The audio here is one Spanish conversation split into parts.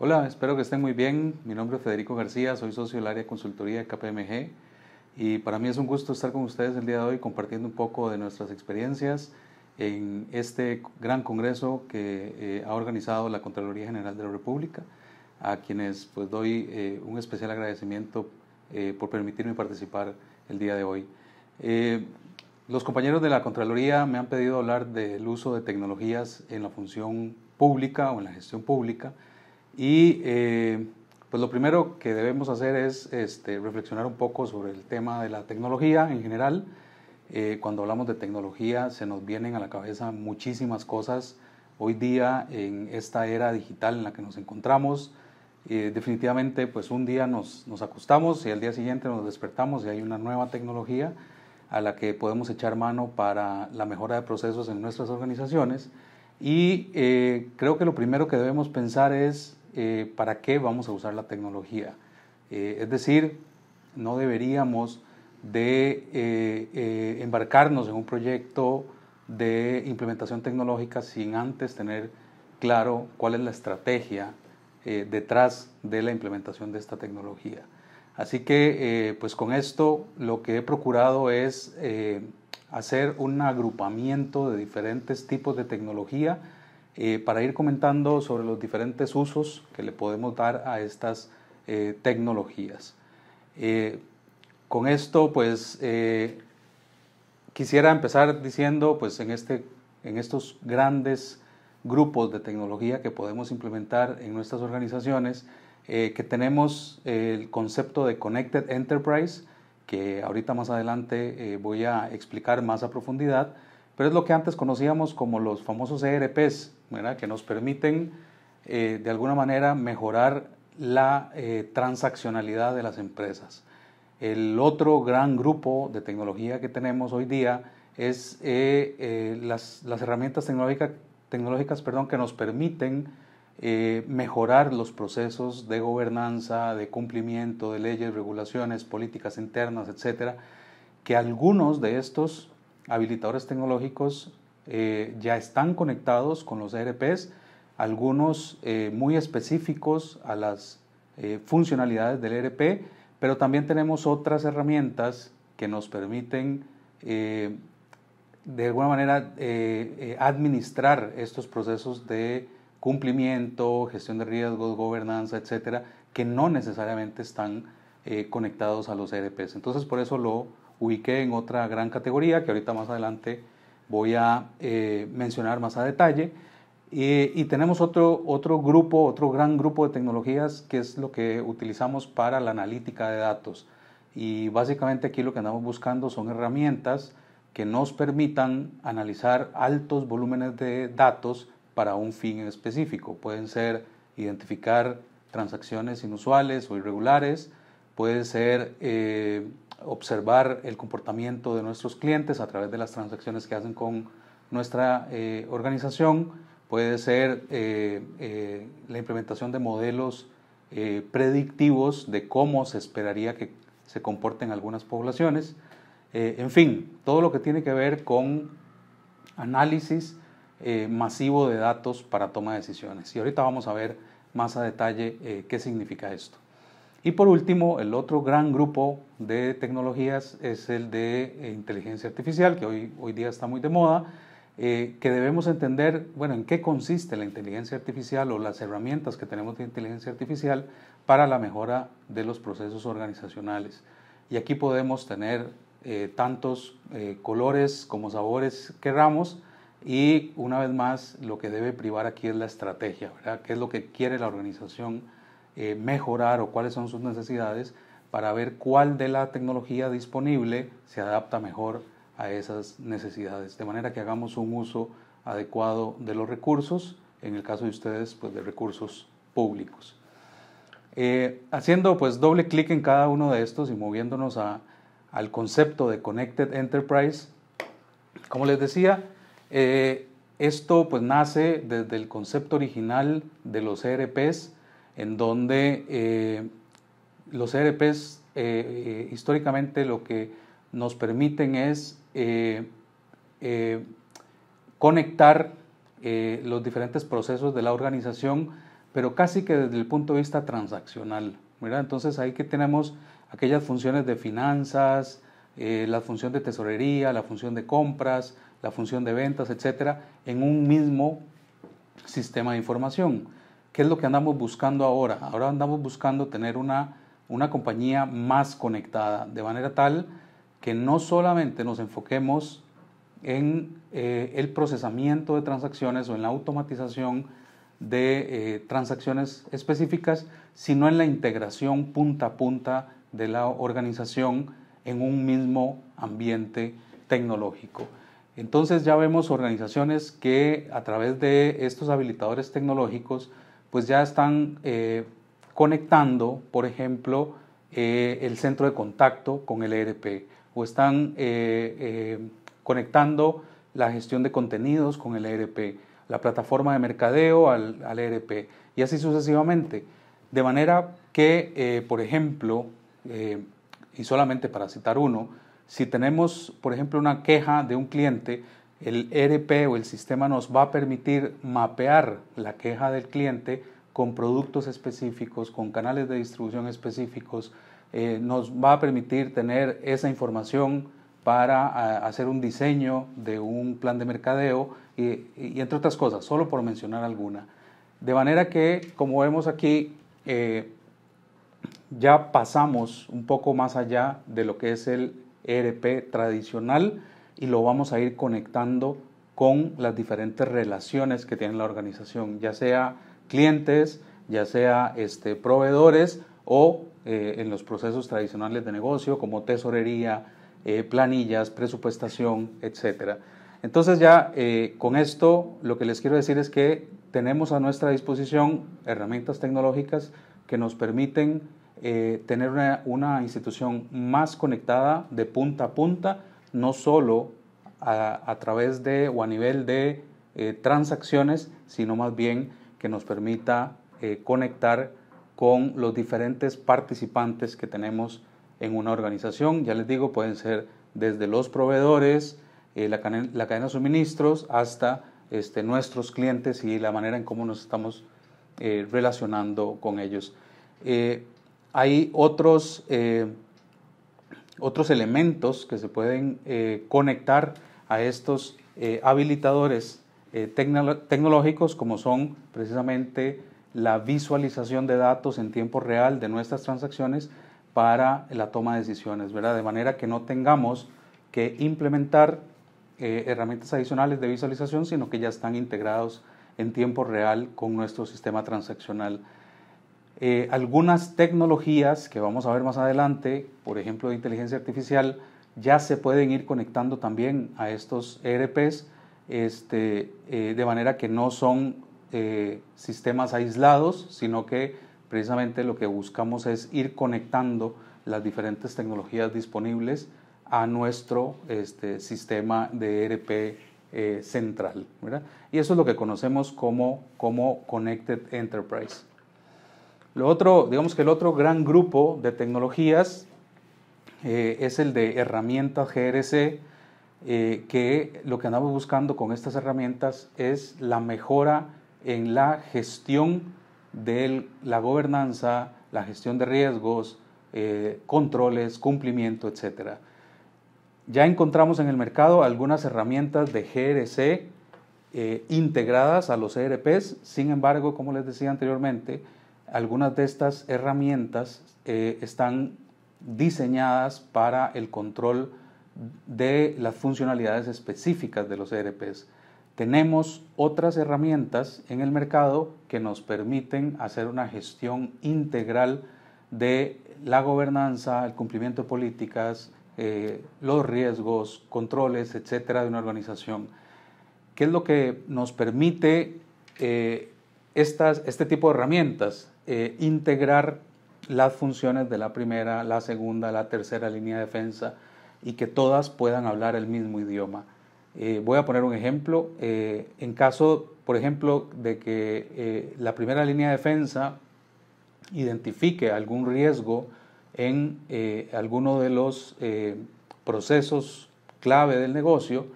Hola, espero que estén muy bien. Mi nombre es Federico García, soy socio del área de consultoría de KPMG y para mí es un gusto estar con ustedes el día de hoy compartiendo un poco de nuestras experiencias en este gran congreso que eh, ha organizado la Contraloría General de la República, a quienes pues doy eh, un especial agradecimiento eh, por permitirme participar el día de hoy. los compañeros de la Contraloría me han pedido hablar del uso de tecnologías en la función pública o en la gestión pública y eh, pues lo primero que debemos hacer es este, reflexionar un poco sobre el tema de la tecnología en general. Eh, cuando hablamos de tecnología se nos vienen a la cabeza muchísimas cosas hoy día en esta era digital en la que nos encontramos. Eh, definitivamente pues un día nos, nos acostamos y al día siguiente nos despertamos y hay una nueva tecnología a la que podemos echar mano para la mejora de procesos en nuestras organizaciones. Y creo que lo primero que debemos pensar es eh, para qué vamos a usar la tecnología. Eh, es decir, no deberíamos de eh, embarcarnos en un proyecto de implementación tecnológica sin antes tener claro cuál es la estrategia detrás de la implementación de esta tecnología. Así que, pues con esto lo que he procurado es hacer un agrupamiento de diferentes tipos de tecnología, eh, para ir comentando sobre los diferentes usos que le podemos dar a estas eh, tecnologías. Eh, con esto, pues, quisiera empezar diciendo, pues, en, este, en estos grandes grupos de tecnología que podemos implementar en nuestras organizaciones, que tenemos el concepto de Connected Enterprise, que ahorita más adelante voy a explicar más a profundidad, pero es lo que antes conocíamos como los famosos e ERPs, que nos permiten eh, de alguna manera mejorar la eh, transaccionalidad de las empresas. El otro gran grupo de tecnología que tenemos hoy día es eh, las, herramientas tecnológicas perdón, que nos permiten mejorar los procesos de gobernanza, de cumplimiento de leyes, regulaciones, políticas internas, etcétera, que algunos de estos habilitadores tecnológicos eh, ya están conectados con los ERPs, algunos eh, muy específicos a las eh, funcionalidades del ERP, pero también tenemos otras herramientas que nos permiten de alguna manera administrar estos procesos de cumplimiento, gestión de riesgos, gobernanza, etcétera, que no necesariamente están conectados a los ERPs. Entonces, por eso lo, ubiqué en otra gran categoría que ahorita más adelante voy a eh, mencionar más a detalle. Y, tenemos otro, otro grupo, otro gran grupo de tecnologías que es lo que utilizamos para la analítica de datos. Y básicamente aquí lo que andamos buscando son herramientas que nos permitan analizar altos volúmenes de datos para un fin específico. Pueden ser identificar transacciones inusuales o irregulares, pueden ser eh, observar el comportamiento de nuestros clientes a través de las transacciones que hacen con nuestra eh, organización, puede ser eh, eh, la implementación de modelos predictivos de cómo se esperaría que se comporten algunas poblaciones, en fin, todo lo que tiene que ver con análisis masivo de datos para toma de decisiones. Y ahorita vamos a ver más a detalle qué significa esto. Y por último, el otro gran grupo de tecnologías es el de eh, inteligencia artificial, que hoy, hoy día está muy de moda, eh, que debemos entender, bueno, en qué consiste la inteligencia artificial o las herramientas que tenemos de inteligencia artificial para la mejora de los procesos organizacionales. Y aquí podemos tener eh, tantos colores como sabores querramos y una vez más lo que debe privar aquí es la estrategia, ¿verdad? ¿Qué es lo que quiere la organización? Eh, mejorar o cuáles son sus necesidades para ver cuál de la tecnología disponible se adapta mejor a esas necesidades, de manera que hagamos un uso adecuado de los recursos, en el caso de ustedes, pues de recursos públicos. Eh, haciendo pues doble clic en cada uno de estos y moviéndonos al concepto de Connected Enterprise, como les decía, eh, esto pues nace desde el concepto original de los ERPs, en donde eh, los ERPs eh, eh, históricamente lo que nos permiten es conectar los diferentes procesos de la organización, pero casi que desde el punto de vista transaccional. Entonces ahí que tenemos aquellas funciones de finanzas, la función de tesorería, la función de compras, la función de ventas, etcétera, en un mismo sistema de información. ¿Qué es lo que andamos buscando ahora? Ahora andamos buscando tener una, compañía más conectada, de manera tal que no solamente nos enfoquemos en eh, el procesamiento de transacciones o en la automatización de eh, transacciones específicas, sino en la integración punta a punta de la organización en un mismo ambiente tecnológico. Entonces ya vemos organizaciones que a través de estos habilitadores tecnológicos pues ya están eh, conectando, por ejemplo, eh, el centro de contacto con el ERP o están eh, conectando la gestión de contenidos con el ERP, la plataforma de mercadeo al, al ERP y así sucesivamente. De manera que, por ejemplo, y solamente para citar uno, si tenemos, por ejemplo, una queja de un cliente, el ERP o el sistema nos va a permitir mapear la queja del cliente con productos específicos, con canales de distribución específicos, eh, nos va a permitir tener esa información para ah, hacer un diseño de un plan de mercadeo y, entre otras cosas, solo por mencionar alguna. De manera que, como vemos aquí, eh, ya pasamos un poco más allá de lo que es el ERP tradicional y lo vamos a ir conectando con las diferentes relaciones que tiene la organización, ya sea clientes, ya sea este, proveedores o eh, en los procesos tradicionales de negocio como tesorería, eh, planillas, presupuestación, etc. Entonces ya eh, con esto lo que les quiero decir es que tenemos a nuestra disposición herramientas tecnológicas que nos permiten tener una institución más conectada de punta a punta no solo a, través de o a nivel de eh, transacciones, sino más bien que nos permita eh, conectar con los diferentes participantes que tenemos en una organización. Ya les digo, pueden ser desde los proveedores, eh, la, cadena, la, cadena, de suministros, hasta este, nuestros clientes y la manera en cómo nos estamos relacionando con ellos. hay otros otros elementos que se pueden eh, conectar a estos eh, habilitadores eh, tecnológicos como son precisamente la visualización de datos en tiempo real de nuestras transacciones para la toma de decisiones, De manera que no tengamos que implementar herramientas adicionales de visualización, sino que ya están integrados en tiempo real con nuestro sistema transaccional. Eh, algunas tecnologías que vamos a ver más adelante, por ejemplo de inteligencia artificial, ya se pueden ir conectando también a estos ERPs, este, eh, de manera que no son eh, sistemas aislados, sino que precisamente lo que buscamos es ir conectando las diferentes tecnologías disponibles a nuestro este, sistema de ERP central. Y eso es lo que conocemos como, como Connected Enterprise. Lo otro, digamos que el otro gran grupo de tecnologías eh, es el de herramientas GRC, eh, que lo que andamos buscando con estas herramientas es la mejora en la gestión de la gobernanza, la gestión de riesgos, eh, controles, cumplimiento, etc. Ya encontramos en el mercado algunas herramientas de GRC integradas a los ERPs, sin embargo, como les decía anteriormente, algunas de estas herramientas eh, están diseñadas para el control de las funcionalidades específicas de los ERPs. Tenemos otras herramientas en el mercado que nos permiten hacer una gestión integral de la gobernanza, el cumplimiento de políticas, eh, los riesgos, controles, etcétera, de una organización. ¿Qué es lo que nos permite eh, este tipo de herramientas? Eh, integrar las funciones de la primera, la segunda, la tercera línea de defensa y que todas puedan hablar el mismo idioma. Eh, voy a poner un ejemplo. Eh, en caso, por ejemplo, de que la primera línea de defensa identifique algún riesgo en alguno de los procesos clave del negocio,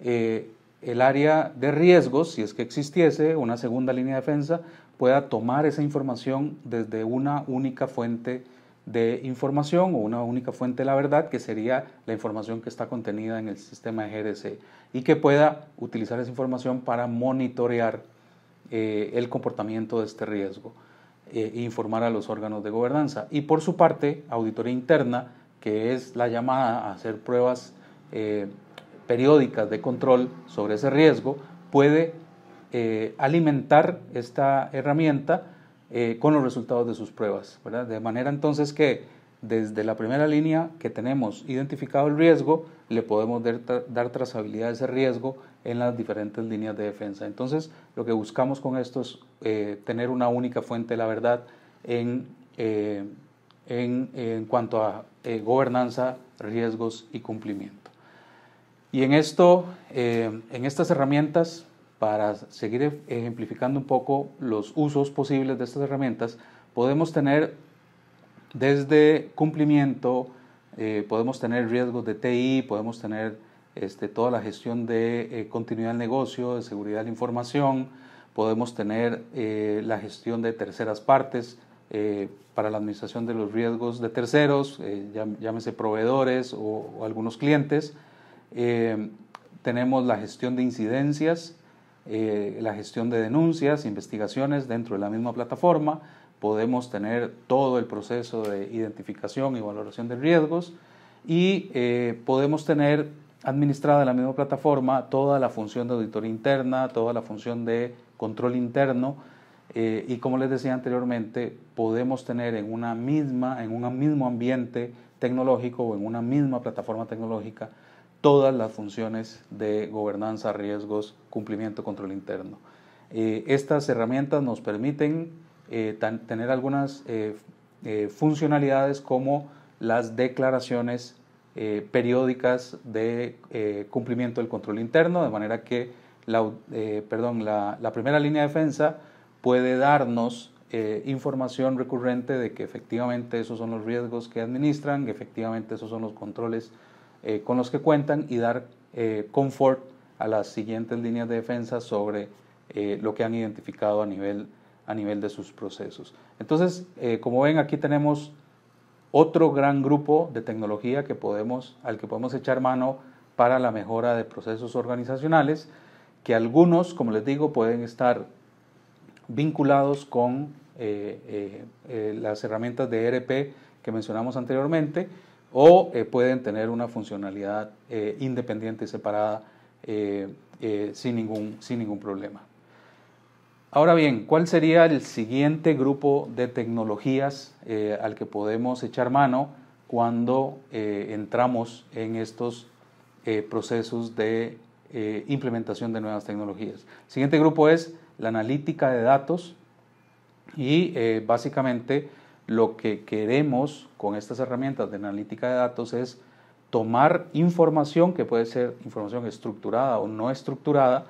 el área de riesgos, si es que existiese una segunda línea de defensa, pueda tomar esa información desde una única fuente de información o una única fuente de la verdad, que sería la información que está contenida en el sistema de y que pueda utilizar esa información para monitorear eh, el comportamiento de este riesgo eh, e informar a los órganos de gobernanza. Y por su parte, auditoría interna, que es la llamada a hacer pruebas eh, periódicas de control sobre ese riesgo, puede eh, alimentar esta herramienta eh, con los resultados de sus pruebas. De manera entonces que desde la primera línea que tenemos identificado el riesgo, le podemos dar, trazabilidad a ese riesgo en las diferentes líneas de defensa. Entonces, lo que buscamos con esto es eh, tener una única fuente de la verdad en, en, cuanto a gobernanza, riesgos y cumplimiento. Y en, esto, en estas herramientas para seguir ejemplificando un poco los usos posibles de estas herramientas, podemos tener desde cumplimiento, eh, podemos tener riesgos de TI, podemos tener este, toda la gestión de eh, continuidad del negocio, de seguridad de la información, podemos tener eh, la gestión de terceras partes para la administración de los riesgos de terceros, llámese proveedores o algunos clientes. tenemos la gestión de incidencias, eh, la gestión de denuncias, investigaciones dentro de la misma plataforma, podemos tener todo el proceso de identificación y valoración de riesgos y eh, podemos tener administrada en la misma plataforma toda la función de auditoría interna, toda la función de control interno eh, y como les decía anteriormente, podemos tener en una misma, en un mismo ambiente tecnológico o en una misma plataforma tecnológica todas las funciones de gobernanza, riesgos, cumplimiento, control interno. Eh, estas herramientas nos permiten eh, tener algunas eh, funcionalidades como las declaraciones periódicas de cumplimiento del control interno, de manera que la, perdón, la, la, primera línea de defensa puede darnos información recurrente de que efectivamente esos son los riesgos que administran, que efectivamente esos son los controles eh, con los que cuentan y dar eh, confort a las siguientes líneas de defensa sobre eh, lo que han identificado a nivel, a nivel de sus procesos. Entonces, como ven, aquí tenemos otro gran grupo de tecnología que al que podemos echar mano para la mejora de procesos organizacionales, que algunos, como les digo, pueden estar vinculados con las herramientas de ERP que mencionamos anteriormente o eh, pueden tener una funcionalidad eh, independiente y separada eh, sin, ningún, sin ningún problema. Ahora bien, ¿cuál sería el siguiente grupo de tecnologías al que podemos echar mano cuando entramos en estos procesos de implementación de nuevas tecnologías? El siguiente grupo es la analítica de datos y básicamente lo que queremos con estas herramientas de analítica de datos es tomar información que puede ser información estructurada o no estructurada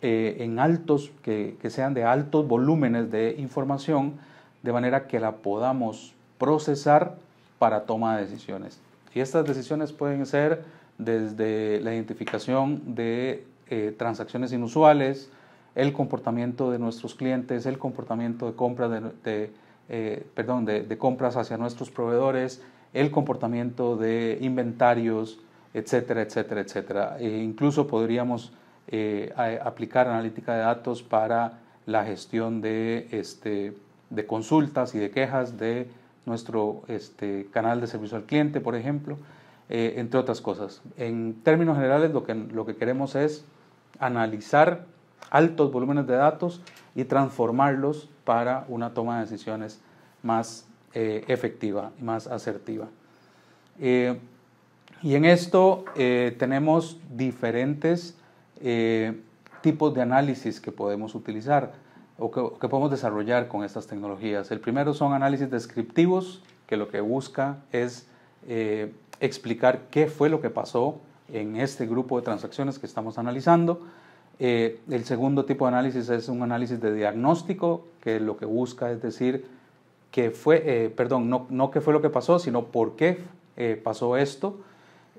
eh, en altos, que, que sean de altos volúmenes de información, de manera que la podamos procesar para toma de decisiones. Y estas decisiones pueden ser desde la identificación de eh, transacciones inusuales, el comportamiento de nuestros clientes, el comportamiento de compra de eh, perdón, de, compras hacia nuestros proveedores, el comportamiento de inventarios, etcétera, etcétera, etcétera. E incluso podríamos eh, aplicar analítica de datos para la gestión de, este, de consultas y de quejas de nuestro este, canal de servicio al cliente, por ejemplo, eh, entre otras cosas. En términos generales, lo lo que queremos es analizar altos volúmenes de datos y transformarlos para una toma de decisiones más eh, efectiva y más asertiva. Eh, y en esto eh, tenemos diferentes tipos de análisis que podemos utilizar o que, podemos desarrollar con estas tecnologías. El primero son análisis descriptivos, que lo que busca es explicar qué fue lo que pasó en este grupo de transacciones que estamos analizando. Eh, el segundo tipo de análisis es un análisis de diagnóstico, que lo que busca es decir que fue, eh, perdón, no, no qué fue lo que pasó, sino por qué eh, pasó esto,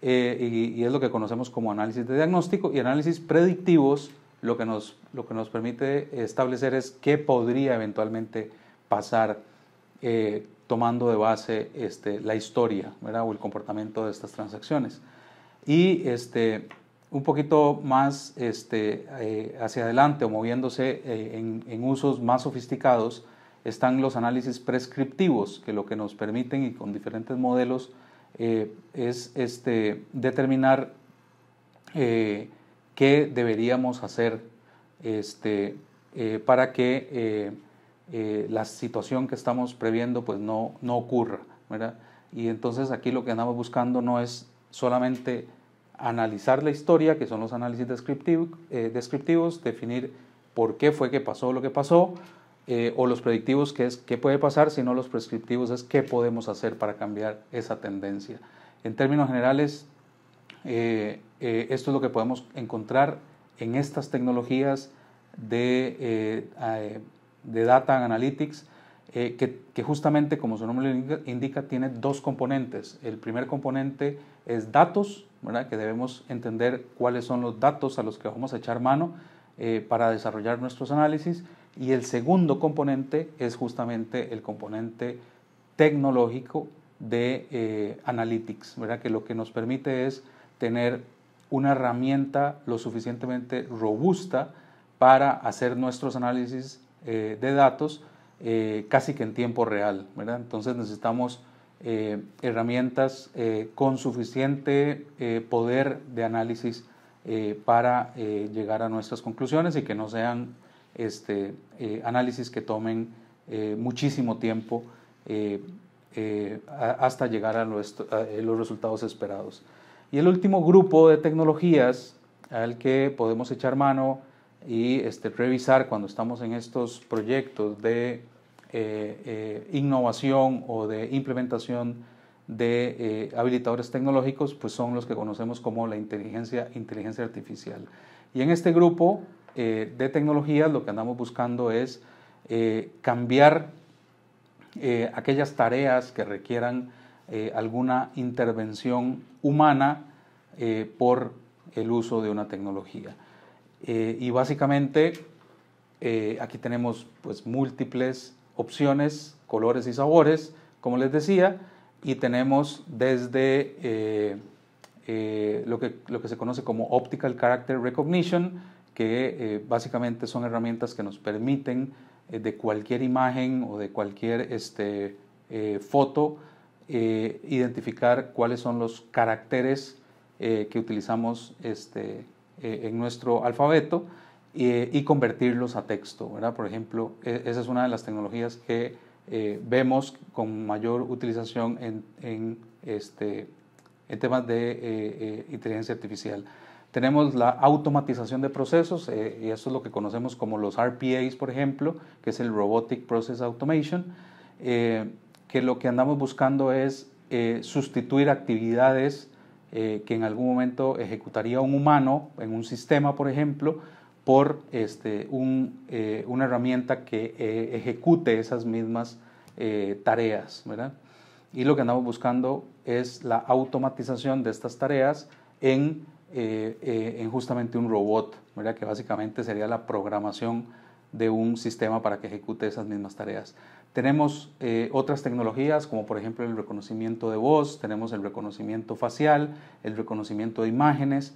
y, es lo que conocemos como análisis de diagnóstico, y análisis predictivos, lo que nos, lo que nos permite establecer es qué podría eventualmente pasar tomando de base este, la historia ¿verdad? o el comportamiento de estas transacciones. Y este, un poquito más este, eh, hacia adelante o moviéndose eh, en, usos más sofisticados, están los análisis prescriptivos, que lo que nos permiten y con diferentes modelos eh, es este, determinar qué deberíamos hacer este, para que la situación que estamos previendo pues no, no ocurra. Y entonces aquí lo que andamos buscando no es solamente analizar la historia, que son los análisis eh, descriptivos, definir por qué fue que pasó lo que pasó, eh, o los predictivos, que es qué puede pasar, sino los prescriptivos es qué podemos hacer para cambiar esa tendencia. En términos generales, eh, esto es lo que podemos encontrar en estas tecnologías de, de Data Analytics, que, que justamente, como su nombre indica, tiene dos componentes. El primer componente es datos, que debemos entender cuáles son los datos a los que vamos a echar mano eh, para desarrollar nuestros análisis. Y el segundo componente es justamente el componente tecnológico de eh, Analytics, ¿verdad? que lo que nos permite es tener una herramienta lo suficientemente robusta para hacer nuestros análisis eh, de datos casi que en tiempo real. Entonces necesitamos eh, herramientas eh, con suficiente eh, poder de análisis para llegar a nuestras conclusiones y que no sean este, análisis que tomen muchísimo tiempo hasta llegar a, los resultados esperados. Y el último grupo de tecnologías al que podemos echar mano y este, revisar cuando estamos en estos proyectos de eh, eh, innovación o de implementación de eh, habilitadores tecnológicos, pues son los que conocemos como la inteligencia, inteligencia artificial. Y en este grupo de tecnologías lo que andamos buscando es cambiar aquellas tareas que requieran alguna intervención humana por el uso de una tecnología. y básicamente aquí tenemos pues múltiples opciones, colores y sabores, como les decía, y tenemos desde eh, eh, lo, que, se conoce como Optical Character Recognition, que eh, básicamente son herramientas que nos permiten de cualquier imagen o de cualquier este, foto identificar cuáles son los caracteres que utilizamos este, en nuestro alfabeto y, convertirlos a texto. ¿verdad? Por ejemplo, e, esa es una de las tecnologías que eh, vemos con mayor utilización en, en, este, en temas de eh, eh, inteligencia artificial. Tenemos la automatización de procesos, y eso es lo que conocemos como los RPAs, por ejemplo, que es el Robotic Process Automation, que lo que andamos buscando es sustituir actividades que en algún momento ejecutaría un humano en un sistema, por ejemplo, por este, un, eh, una herramienta que eh, ejecute esas mismas eh, tareas. ¿verdad? Y lo que andamos buscando es la automatización de estas tareas en, en justamente un robot, ¿verdad? que básicamente sería la programación de un sistema para que ejecute esas mismas tareas. Tenemos otras tecnologías como por ejemplo el reconocimiento de voz, tenemos el reconocimiento facial, el reconocimiento de imágenes,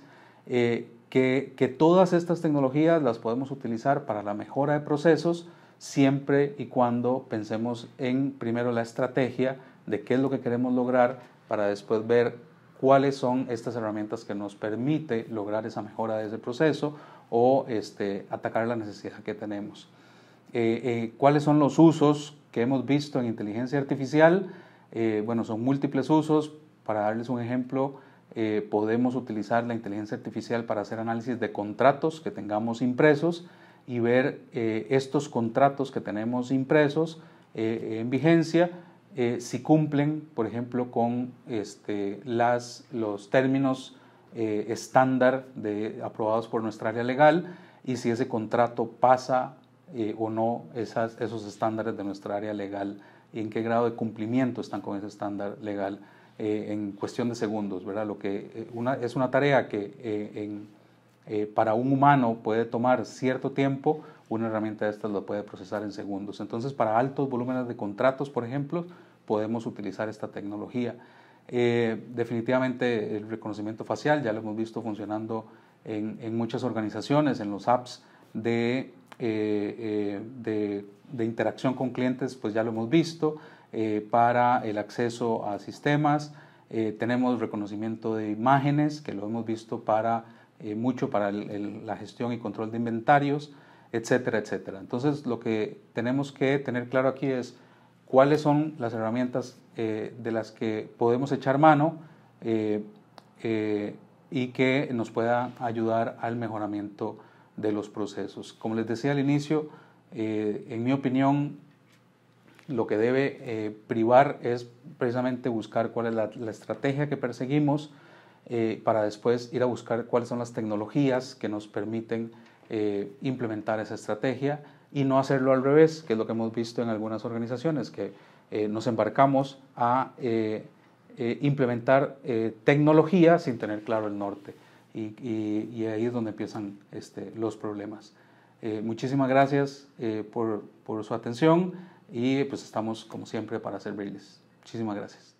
que, todas estas tecnologías las podemos utilizar para la mejora de procesos siempre y cuando pensemos en primero la estrategia de qué es lo que queremos lograr para después ver cuáles son estas herramientas que nos permite lograr esa mejora de ese proceso o este, atacar la necesidad que tenemos. Eh, eh, ¿Cuáles son los usos que hemos visto en inteligencia artificial? Eh, bueno, son múltiples usos. Para darles un ejemplo, eh, podemos utilizar la inteligencia artificial para hacer análisis de contratos que tengamos impresos y ver eh, estos contratos que tenemos impresos eh, en vigencia, si cumplen, por ejemplo, con este, las, los términos estándar de, aprobados por nuestra área legal y si ese contrato pasa o no esas, esos estándares de nuestra área legal y en qué grado de cumplimiento están con ese estándar legal. Eh, en cuestión de segundos, ¿verdad? Lo que eh, es una tarea que eh, para un humano puede tomar cierto tiempo, una herramienta de estas lo puede procesar en segundos. Entonces, para altos volúmenes de contratos, por ejemplo, podemos utilizar esta tecnología. definitivamente el reconocimiento facial, ya lo hemos visto funcionando en, muchas organizaciones, en los apps de, de, interacción con clientes, pues ya lo hemos visto. Eh, para el acceso a sistemas, eh, tenemos reconocimiento de imágenes, que lo hemos visto para, eh, mucho para la gestión y control de inventarios, etcétera, etcétera. Entonces, lo que tenemos que tener claro aquí es cuáles son las herramientas de las que podemos echar mano y que nos pueda ayudar al mejoramiento de los procesos. Como les decía al inicio, en mi opinión, lo que debe eh, privar es precisamente buscar cuál es la, estrategia que perseguimos eh, para después ir a buscar cuáles son las tecnologías que nos permiten eh, implementar esa estrategia y no hacerlo al revés, que es lo que hemos visto en algunas organizaciones, que nos embarcamos a implementar tecnología sin tener claro el norte. Y, ahí es donde empiezan este, los problemas. muchísimas gracias por su atención. Y pues estamos como siempre para hacer servirles. Muchísimas gracias.